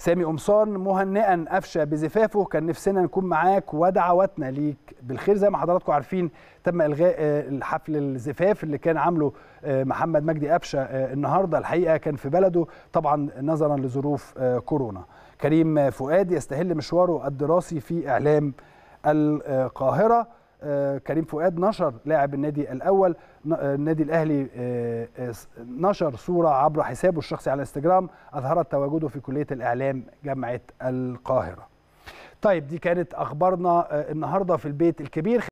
سامي قمصان مهنئا قفشه بزفافه كان نفسنا نكون معاك ودعواتنا ليك بالخير زي ما حضراتكم عارفين تم الغاء آه، الحفل الزفاف اللي كان عامله آه، محمد مجدي قفشه آه، النهارده الحقيقه كان في بلده طبعا نظرا لظروف كورونا كريم فؤاد يستهل مشواره الدراسي في اعلام القاهره آه، كريم فؤاد نشر لاعب النادي الاول آه، النادي الاهلي آه، نشر صوره عبر حسابه الشخصي على انستجرام اظهرت تواجده في كليه الاعلام جامعه القاهره طيب دي كانت اخبارنا النهارده في البيت الكبير